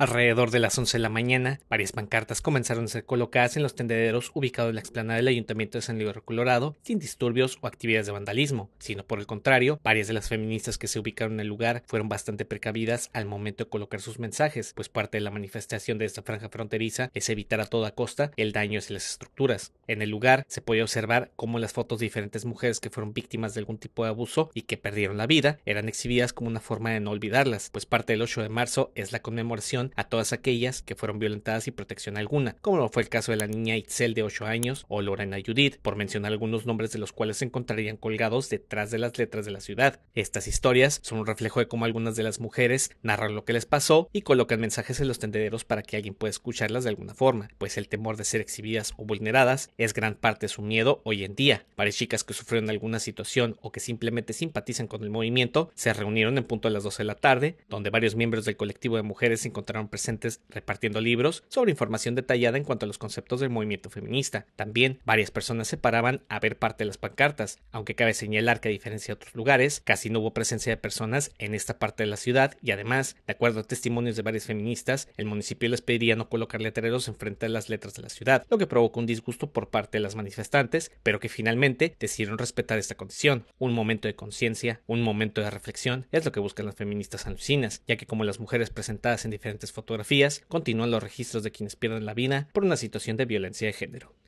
Alrededor de las 11 de la mañana, varias pancartas comenzaron a ser colocadas en los tendederos ubicados en la explanada del Ayuntamiento de San Luis Colorado, sin disturbios o actividades de vandalismo, sino por el contrario, varias de las feministas que se ubicaron en el lugar fueron bastante precavidas al momento de colocar sus mensajes, pues parte de la manifestación de esta franja fronteriza es evitar a toda costa el daño hacia las estructuras. En el lugar se podía observar cómo las fotos de diferentes mujeres que fueron víctimas de algún tipo de abuso y que perdieron la vida eran exhibidas como una forma de no olvidarlas, pues parte del 8 de marzo es la conmemoración a todas aquellas que fueron violentadas sin protección alguna, como fue el caso de la niña Itzel de 8 años o Lorena Judith, por mencionar algunos nombres de los cuales se encontrarían colgados detrás de las letras de la ciudad. Estas historias son un reflejo de cómo algunas de las mujeres narran lo que les pasó y colocan mensajes en los tendederos para que alguien pueda escucharlas de alguna forma, pues el temor de ser exhibidas o vulneradas es gran parte de su miedo hoy en día. Varias chicas que sufrieron alguna situación o que simplemente simpatizan con el movimiento se reunieron en punto a las 12 de la tarde, donde varios miembros del colectivo de mujeres encontraron presentes repartiendo libros sobre información detallada en cuanto a los conceptos del movimiento feminista. También varias personas se paraban a ver parte de las pancartas, aunque cabe señalar que a diferencia de otros lugares, casi no hubo presencia de personas en esta parte de la ciudad y además, de acuerdo a testimonios de varias feministas, el municipio les pediría no colocar letreros enfrente de las letras de la ciudad, lo que provocó un disgusto por parte de las manifestantes, pero que finalmente decidieron respetar esta condición. Un momento de conciencia, un momento de reflexión, es lo que buscan las feministas alucinas, ya que como las mujeres presentadas en diferentes fotografías continúan los registros de quienes pierden la vida por una situación de violencia de género.